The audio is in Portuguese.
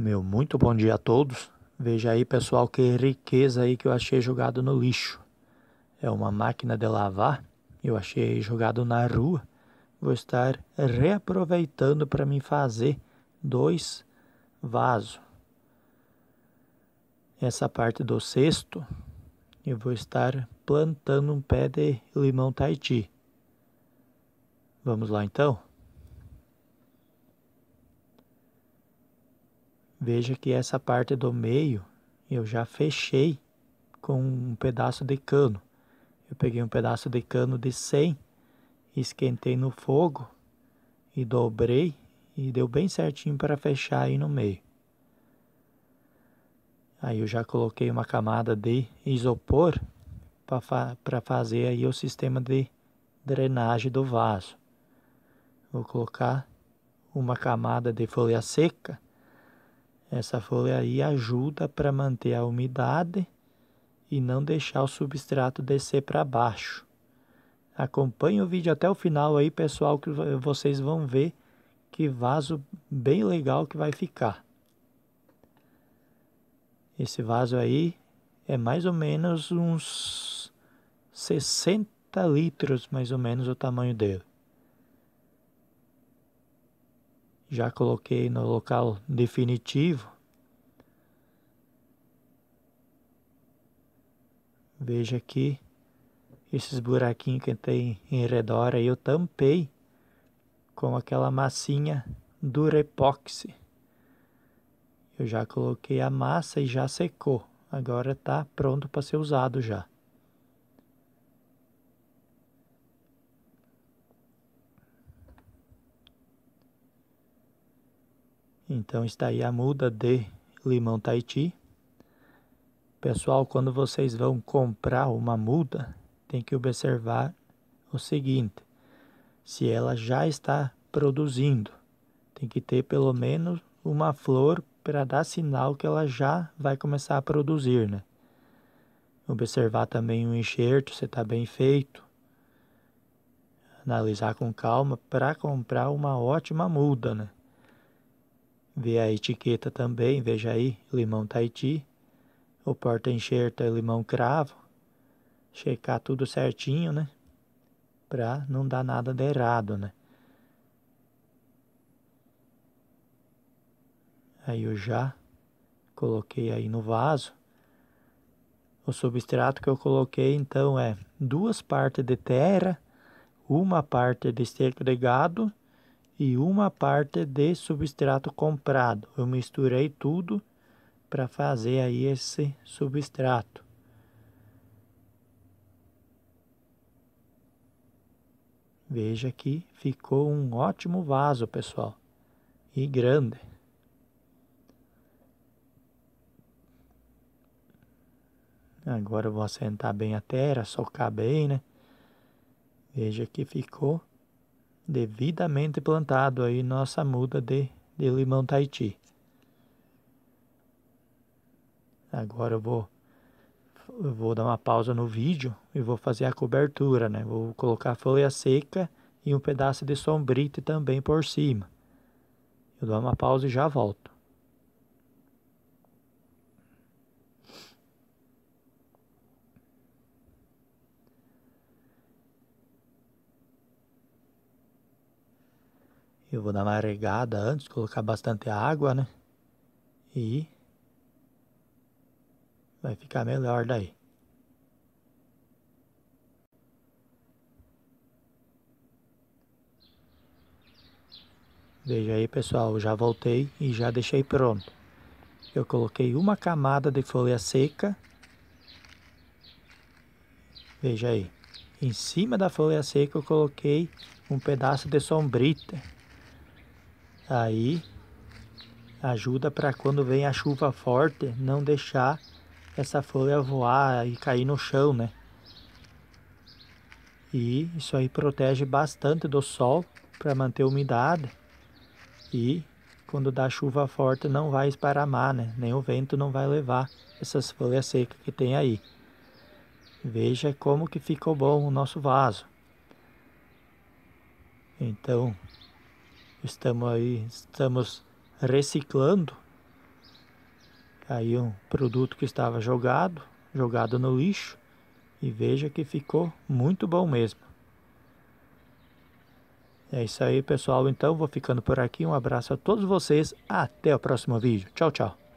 Meu muito bom dia a todos. Veja aí, pessoal, que riqueza aí que eu achei jogado no lixo. É uma máquina de lavar. Eu achei jogado na rua. Vou estar reaproveitando para me fazer dois vasos. Essa parte do cesto, eu vou estar plantando um pé de limão Tahiti. Vamos lá então? Veja que essa parte do meio eu já fechei com um pedaço de cano. Eu peguei um pedaço de cano de 100, esquentei no fogo e dobrei e deu bem certinho para fechar aí no meio. Aí eu já coloquei uma camada de isopor para fa fazer aí o sistema de drenagem do vaso. Vou colocar uma camada de folha seca essa folha aí ajuda para manter a umidade e não deixar o substrato descer para baixo. Acompanhe o vídeo até o final aí, pessoal, que vocês vão ver que vaso bem legal que vai ficar. Esse vaso aí é mais ou menos uns 60 litros, mais ou menos, o tamanho dele. já coloquei no local definitivo. Veja aqui esses buraquinhos que tem em redor aí eu tampei com aquela massinha do epóxi. Eu já coloquei a massa e já secou. Agora está pronto para ser usado já. Então está aí a muda de limão Tahiti. Pessoal, quando vocês vão comprar uma muda, tem que observar o seguinte: se ela já está produzindo, tem que ter pelo menos uma flor para dar sinal que ela já vai começar a produzir, né? Observar também o enxerto, se está bem feito. Analisar com calma para comprar uma ótima muda, né? Vê a etiqueta também, veja aí, limão Tahiti. O porta-enxerto é limão cravo. Checar tudo certinho, né? Pra não dar nada de errado, né? Aí eu já coloquei aí no vaso. O substrato que eu coloquei, então, é duas partes de terra, uma parte de esterco de gado e uma parte de substrato comprado. Eu misturei tudo para fazer aí esse substrato. Veja que ficou um ótimo vaso, pessoal, e grande. Agora eu vou assentar bem a terra, socar bem, né? Veja que ficou devidamente plantado aí nossa muda de, de limão Tahiti. Agora eu vou, eu vou dar uma pausa no vídeo e vou fazer a cobertura, né? Vou colocar folha seca e um pedaço de sombrite também por cima. Eu dou uma pausa e já volto. Eu vou dar uma regada antes, colocar bastante água, né? E vai ficar melhor daí. Veja aí pessoal, já voltei e já deixei pronto. Eu coloquei uma camada de folha seca. Veja aí. Em cima da folha seca eu coloquei um pedaço de sombrita. Aí ajuda para quando vem a chuva forte não deixar essa folha voar e cair no chão, né? E isso aí protege bastante do sol para manter a umidade. E quando dá chuva forte não vai esparamar, né? Nem o vento não vai levar essas folhas secas que tem aí. Veja como que ficou bom o nosso vaso. Então, estamos aí, estamos reciclando aí um produto que estava jogado, jogado no lixo e veja que ficou muito bom mesmo. É isso aí, pessoal. Então, vou ficando por aqui. Um abraço a todos vocês. Até o próximo vídeo. Tchau, tchau.